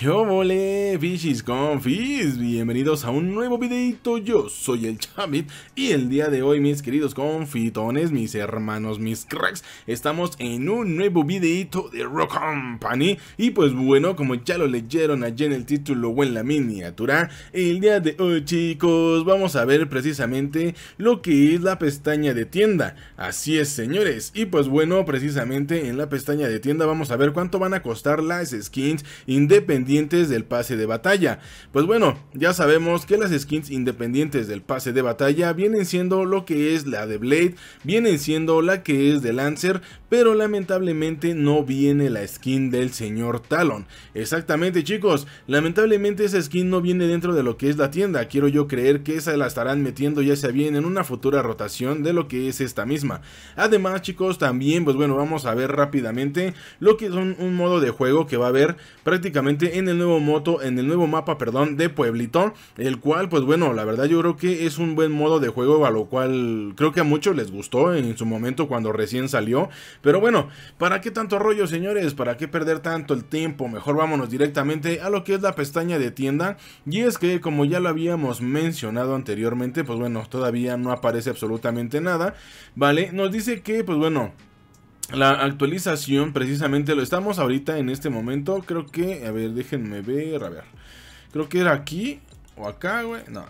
Yo vole, bichis confis, bienvenidos a un nuevo videito, yo soy el Chavit y el día de hoy mis queridos confitones, mis hermanos, mis cracks, estamos en un nuevo videito de Rock Company y pues bueno, como ya lo leyeron allí en el título o en la miniatura, el día de hoy chicos vamos a ver precisamente lo que es la pestaña de tienda, así es señores, y pues bueno, precisamente en la pestaña de tienda vamos a ver cuánto van a costar las skins independientemente del pase de batalla. Pues bueno, ya sabemos que las skins independientes del pase de batalla vienen siendo lo que es la de Blade, vienen siendo la que es de Lancer, pero lamentablemente no viene la skin del señor Talon. Exactamente chicos, lamentablemente esa skin no viene dentro de lo que es la tienda, quiero yo creer que esa la estarán metiendo ya sea bien en una futura rotación de lo que es esta misma. Además chicos, también pues bueno, vamos a ver rápidamente lo que es un, un modo de juego que va a haber prácticamente en el nuevo moto, en el nuevo mapa, perdón, de Pueblito, el cual, pues bueno, la verdad yo creo que es un buen modo de juego, a lo cual creo que a muchos les gustó en su momento cuando recién salió, pero bueno, ¿para qué tanto rollo, señores? ¿Para qué perder tanto el tiempo? Mejor vámonos directamente a lo que es la pestaña de tienda, y es que, como ya lo habíamos mencionado anteriormente, pues bueno, todavía no aparece absolutamente nada, ¿vale? Nos dice que, pues bueno, la actualización precisamente lo estamos ahorita en este momento. Creo que, a ver, déjenme ver, a ver. Creo que era aquí o acá, güey. No.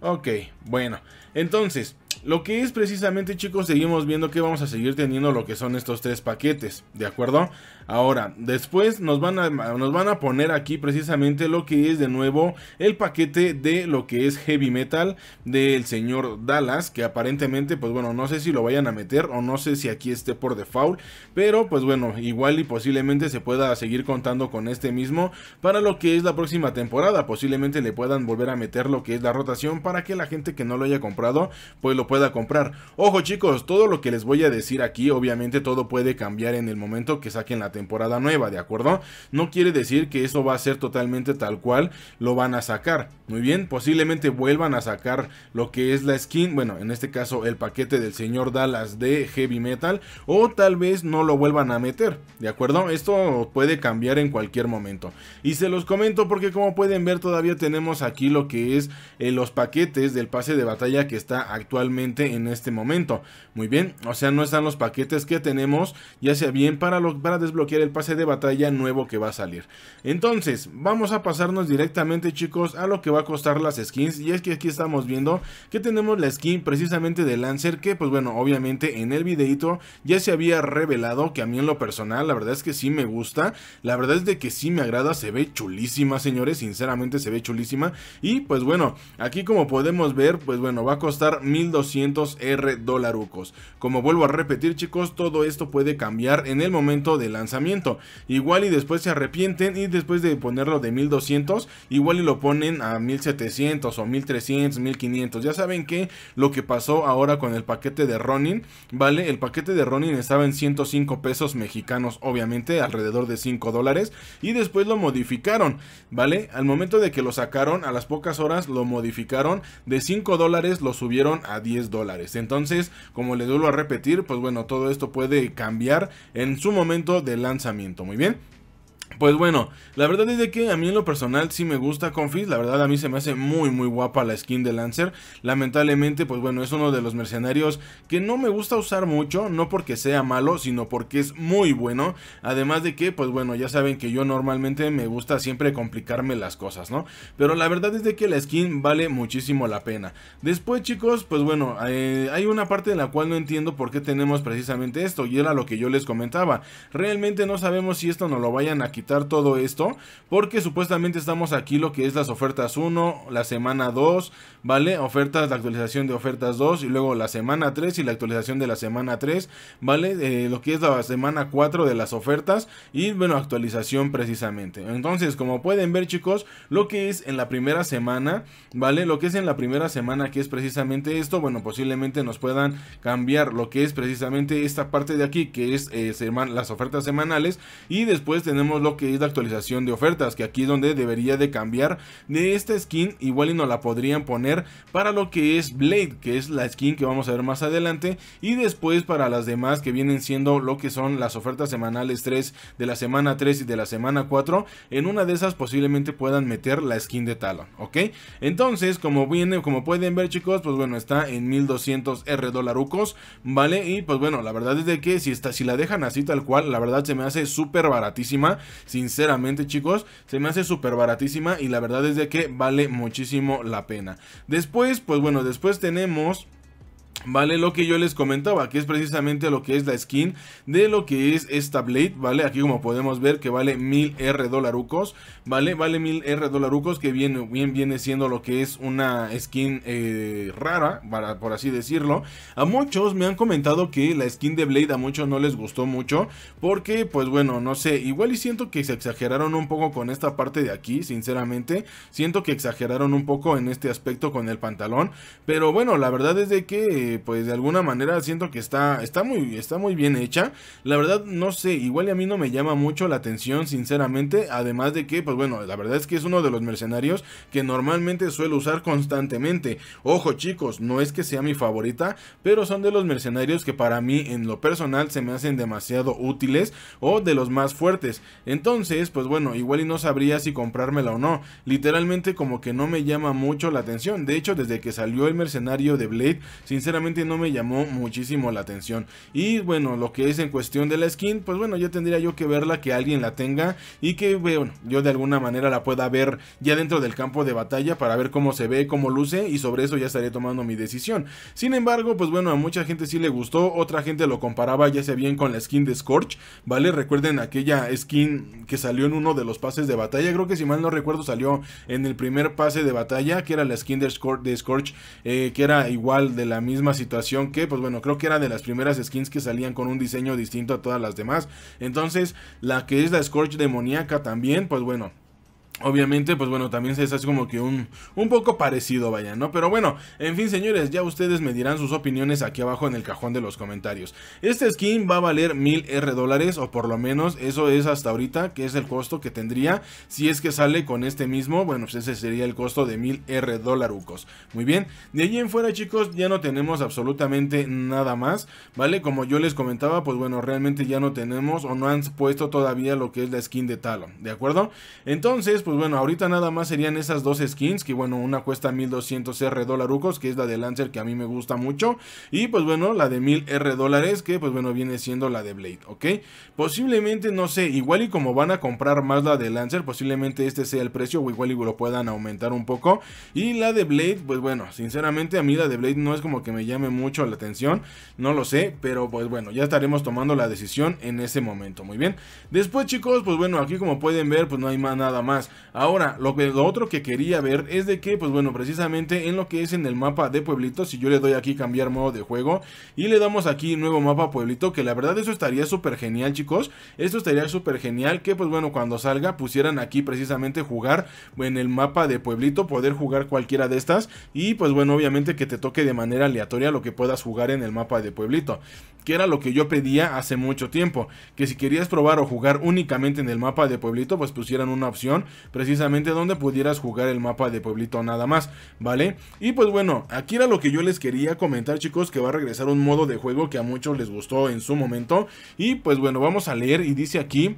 Ok, bueno. Entonces, lo que es precisamente chicos, seguimos viendo que vamos a seguir teniendo lo que son estos tres paquetes, ¿de acuerdo? Ahora, después nos van a, nos van a poner aquí precisamente lo que es de nuevo el paquete de lo que es Heavy Metal del señor Dallas, que aparentemente, pues bueno, no sé si lo vayan a meter o no sé si aquí esté por default, pero pues bueno, igual y posiblemente se pueda seguir contando con este mismo para lo que es la próxima temporada, posiblemente le puedan volver a meter lo que es la rotación para que la gente que no lo haya comprado, pues lo pueda comprar. Ojo chicos, todo lo que les voy a decir aquí, obviamente todo puede cambiar en el momento que saquen la temporada nueva, ¿de acuerdo? No quiere decir que eso va a ser totalmente tal cual lo van a sacar. Muy bien, posiblemente vuelvan a sacar lo que es la skin, bueno, en este caso el paquete del señor Dallas de Heavy Metal, o tal vez no lo vuelvan a meter, ¿de acuerdo? Esto puede cambiar en cualquier momento. Y se los comento porque como pueden ver todavía tenemos aquí lo que es eh, los paquetes del pase de batalla que está actualmente en este momento. Muy bien, o sea, no están los paquetes que tenemos, ya sea bien para, lo, para desbloquear el pase de batalla nuevo que va a salir. Entonces, vamos a pasarnos directamente chicos a lo que va a costar las skins y es que aquí estamos viendo que tenemos la skin precisamente de Lancer que pues bueno, obviamente en el videito ya se había revelado que a mí en lo personal la verdad es que sí me gusta, la verdad es de que sí me agrada, se ve chulísima señores, sinceramente se ve chulísima y pues bueno, aquí como podemos ver pues bueno va a costar 1200 200R dolarucos. Como vuelvo a repetir chicos, todo esto puede cambiar en el momento de lanzamiento. Igual y después se arrepienten y después de ponerlo de 1200, igual y lo ponen a 1700 o 1300, 1500. Ya saben que lo que pasó ahora con el paquete de Ronin, ¿vale? El paquete de Ronin estaba en 105 pesos mexicanos, obviamente, alrededor de 5 dólares. Y después lo modificaron, ¿vale? Al momento de que lo sacaron, a las pocas horas lo modificaron. De 5 dólares lo subieron a 10 dólares. Entonces, como les vuelvo a repetir, pues bueno, todo esto puede cambiar en su momento de lanzamiento. Muy bien. Pues bueno, la verdad es de que a mí en lo personal sí me gusta Confis, la verdad a mí se me hace muy muy guapa la skin de Lancer, lamentablemente pues bueno es uno de los mercenarios que no me gusta usar mucho, no porque sea malo, sino porque es muy bueno, además de que pues bueno ya saben que yo normalmente me gusta siempre complicarme las cosas, ¿no? Pero la verdad es de que la skin vale muchísimo la pena. Después chicos, pues bueno, eh, hay una parte en la cual no entiendo por qué tenemos precisamente esto y era lo que yo les comentaba, realmente no sabemos si esto nos lo vayan a quitar todo esto, porque supuestamente estamos aquí lo que es las ofertas 1, la semana 2, ¿vale? Ofertas, la actualización de ofertas 2 y luego la semana 3 y la actualización de la semana 3, ¿vale? Eh, lo que es la semana 4 de las ofertas y bueno, actualización precisamente. Entonces, como pueden ver chicos, lo que es en la primera semana, ¿vale? Lo que es en la primera semana que es precisamente esto, bueno, posiblemente nos puedan cambiar lo que es precisamente esta parte de aquí que es eh, las ofertas semanales y después tenemos lo que es la actualización de ofertas, que aquí es donde debería de cambiar de esta skin, igual y no la podrían poner para lo que es Blade, que es la skin que vamos a ver más adelante, y después para las demás que vienen siendo lo que son las ofertas semanales 3 de la semana 3 y de la semana 4, en una de esas posiblemente puedan meter la skin de Talon, ¿ok? Entonces, como viene, como pueden ver chicos, pues bueno, está en 1200 R ucos ¿vale? Y pues bueno, la verdad es de que si, está, si la dejan así tal cual, la verdad se me hace súper baratísima Sinceramente, chicos, se me hace súper baratísima y la verdad es de que vale muchísimo la pena. Después, pues bueno, después tenemos... Vale, lo que yo les comentaba, que es precisamente lo que es la skin de lo que es esta Blade, ¿vale? Aquí como podemos ver que vale 1000 R dolarucos, ¿vale? Vale 1000 R dolarucos que viene, bien viene siendo lo que es una skin eh, rara, para, por así decirlo. A muchos me han comentado que la skin de Blade a muchos no les gustó mucho, porque pues bueno, no sé, igual y siento que se exageraron un poco con esta parte de aquí, sinceramente. Siento que exageraron un poco en este aspecto con el pantalón, pero bueno, la verdad es de que... Eh, pues de alguna manera siento que está, está, muy, está muy bien hecha. La verdad no sé, igual y a mí no me llama mucho la atención sinceramente, además de que pues bueno, la verdad es que es uno de los mercenarios que normalmente suelo usar constantemente. Ojo chicos, no es que sea mi favorita, pero son de los mercenarios que para mí en lo personal se me hacen demasiado útiles o de los más fuertes. Entonces pues bueno, igual y no sabría si comprármela o no. Literalmente como que no me llama mucho la atención. De hecho desde que salió el mercenario de Blade, sinceramente no me llamó muchísimo la atención. Y bueno, lo que es en cuestión de la skin, pues bueno, ya tendría yo que verla, que alguien la tenga y que bueno, yo de alguna manera la pueda ver ya dentro del campo de batalla para ver cómo se ve, cómo luce y sobre eso ya estaré tomando mi decisión. Sin embargo, pues bueno, a mucha gente sí le gustó, otra gente lo comparaba ya sea bien con la skin de Scorch, ¿vale? Recuerden aquella skin que salió en uno de los pases de batalla, creo que si mal no recuerdo salió en el primer pase de batalla, que era la skin de Scorch, de eh, que era igual de la misma situación que, pues bueno, creo que era de las primeras skins que salían con un diseño distinto a todas las demás. Entonces, la que es la Scorch demoníaca también, pues bueno, Obviamente, pues bueno, también se hace como que un, un poco parecido, vaya, ¿no? Pero bueno, en fin, señores, ya ustedes me dirán sus opiniones aquí abajo en el cajón de los comentarios. Este skin va a valer 1000 R dólares, o por lo menos eso es hasta ahorita, que es el costo que tendría. Si es que sale con este mismo, bueno, pues ese sería el costo de 1000 R dólarucos. Muy bien, de allí en fuera, chicos, ya no tenemos absolutamente nada más, ¿vale? Como yo les comentaba, pues bueno, realmente ya no tenemos o no han puesto todavía lo que es la skin de Talon, ¿de acuerdo? Entonces, pues bueno, ahorita nada más serían esas dos skins, que bueno, una cuesta 1200 R Ucos. que es la de Lancer que a mí me gusta mucho, y pues bueno, la de 1000 R dólares, que pues bueno, viene siendo la de Blade, ¿ok? Posiblemente, no sé, igual y como van a comprar más la de Lancer, posiblemente este sea el precio, o igual y lo puedan aumentar un poco, y la de Blade, pues bueno, sinceramente a mí la de Blade no es como que me llame mucho la atención, no lo sé, pero pues bueno, ya estaremos tomando la decisión en ese momento, muy bien. Después chicos, pues bueno, aquí como pueden ver, pues no hay más nada más. Ahora, lo, lo otro que quería ver es de que, pues bueno, precisamente en lo que es en el mapa de pueblito, si yo le doy aquí cambiar modo de juego y le damos aquí nuevo mapa pueblito, que la verdad eso estaría súper genial, chicos. Esto estaría súper genial que, pues bueno, cuando salga pusieran aquí precisamente jugar en el mapa de pueblito, poder jugar cualquiera de estas y, pues bueno, obviamente que te toque de manera aleatoria lo que puedas jugar en el mapa de pueblito que era lo que yo pedía hace mucho tiempo, que si querías probar o jugar únicamente en el mapa de pueblito, pues pusieran una opción precisamente donde pudieras jugar el mapa de pueblito nada más, ¿vale? Y pues bueno, aquí era lo que yo les quería comentar chicos, que va a regresar un modo de juego que a muchos les gustó en su momento, y pues bueno, vamos a leer y dice aquí...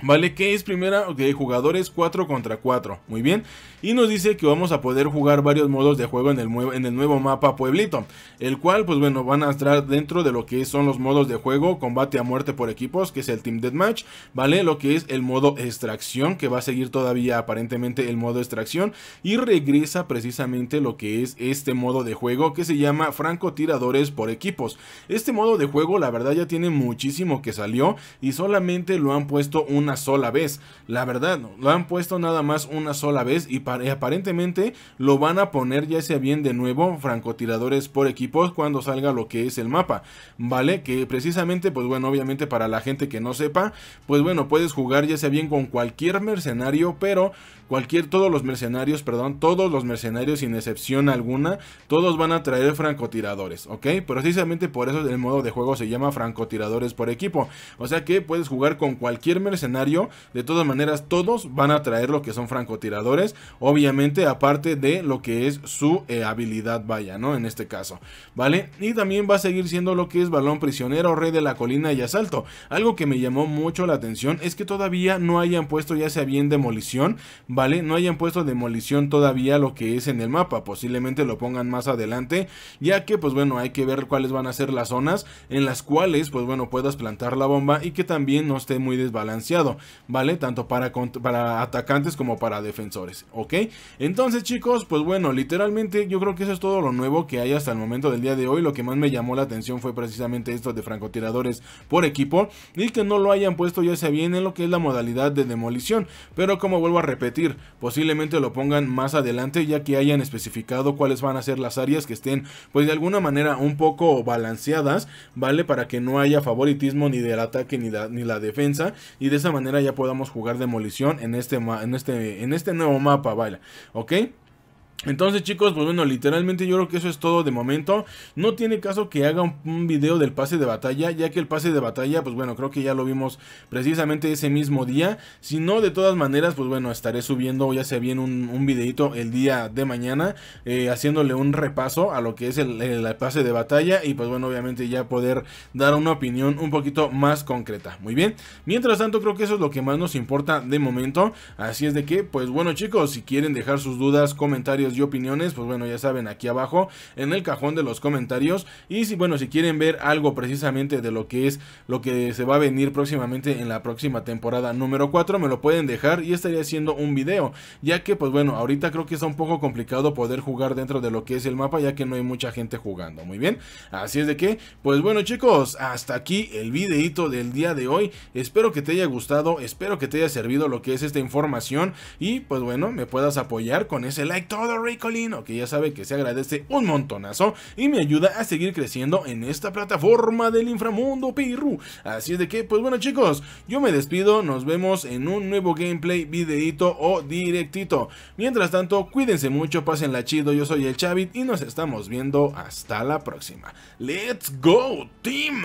Vale, que es primera de jugadores 4 contra 4. Muy bien. Y nos dice que vamos a poder jugar varios modos de juego en el, en el nuevo mapa Pueblito. El cual, pues bueno, van a entrar dentro de lo que son los modos de juego, combate a muerte por equipos, que es el Team Deathmatch. Vale, lo que es el modo extracción, que va a seguir todavía aparentemente el modo extracción. Y regresa precisamente lo que es este modo de juego, que se llama francotiradores por equipos. Este modo de juego, la verdad, ya tiene muchísimo que salió y solamente lo han puesto un una sola vez. La verdad, lo han puesto nada más una sola vez y, aparentemente lo van a poner ya sea bien de nuevo francotiradores por equipos cuando salga lo que es el mapa, ¿vale? Que precisamente, pues bueno, obviamente para la gente que no sepa, pues bueno, puedes jugar ya sea bien con cualquier mercenario, pero cualquier, todos los mercenarios, perdón, todos los mercenarios sin excepción alguna, todos van a traer francotiradores, ¿ok? Precisamente por eso el modo de juego se llama francotiradores por equipo, o sea que puedes jugar con cualquier mercenario de todas maneras todos van a traer lo que son francotiradores, obviamente aparte de lo que es su eh, habilidad vaya, ¿no? En este caso, ¿vale? Y también va a seguir siendo lo que es balón prisionero, rey de la colina y asalto. Algo que me llamó mucho la atención es que todavía no hayan puesto ya sea bien demolición, ¿vale? No hayan puesto demolición todavía lo que es en el mapa, posiblemente lo pongan más adelante, ya que pues bueno, hay que ver cuáles van a ser las zonas en las cuales pues bueno, puedas plantar la bomba y que también no esté muy desbalanceado ¿vale? Tanto para, para atacantes como para defensores, ¿ok? Entonces chicos, pues bueno, literalmente yo creo que eso es todo lo nuevo que hay hasta el momento del día de hoy. Lo que más me llamó la atención fue precisamente esto de francotiradores por equipo y que no lo hayan puesto ya sea bien en lo que es la modalidad de demolición. Pero como vuelvo a repetir, posiblemente lo pongan más adelante ya que hayan especificado cuáles van a ser las áreas que estén pues de alguna manera un poco balanceadas, ¿vale? Para que no haya favoritismo ni del ataque ni, la, ni la defensa y de esa manera ya podamos jugar demolición en este, en este, en este nuevo mapa, vaya, ¿ok? Entonces chicos, pues bueno, literalmente yo creo que eso es todo de momento. No tiene caso que haga un, video del pase de batalla, ya que el pase de batalla, pues bueno, creo que ya lo vimos precisamente ese mismo día. Si no, de todas maneras, pues bueno, estaré subiendo ya sea bien un, videito el día de mañana, eh, haciéndole un repaso a lo que es el, pase de batalla y pues bueno, obviamente ya poder dar una opinión un poquito más concreta. Muy bien, mientras tanto creo que eso es lo que más nos importa de momento. Así es de que, pues bueno chicos, si quieren dejar sus dudas, comentarios, y opiniones, pues bueno, ya saben, aquí abajo en el cajón de los comentarios. Y si, bueno, si quieren ver algo precisamente de lo que es lo que se va a venir próximamente en la próxima temporada número 4, me lo pueden dejar y estaría haciendo un video. Ya que, pues bueno, ahorita creo que está un poco complicado poder jugar dentro de lo que es el mapa, ya que no hay mucha gente jugando. Muy bien, así es de que, pues bueno, chicos, hasta aquí el videito del día de hoy. Espero que te haya gustado, espero que te haya servido lo que es esta información. Y pues bueno, me puedas apoyar con ese like todo Ray Colino, que ya sabe que se agradece un montonazo y me ayuda a seguir creciendo en esta plataforma del inframundo Pirru. Así es de que, pues bueno chicos, yo me despido, nos vemos en un nuevo gameplay, videito o directito. Mientras tanto, cuídense mucho, pásenla chido, yo soy el Chavit y nos estamos viendo hasta la próxima. ¡Let's go, team!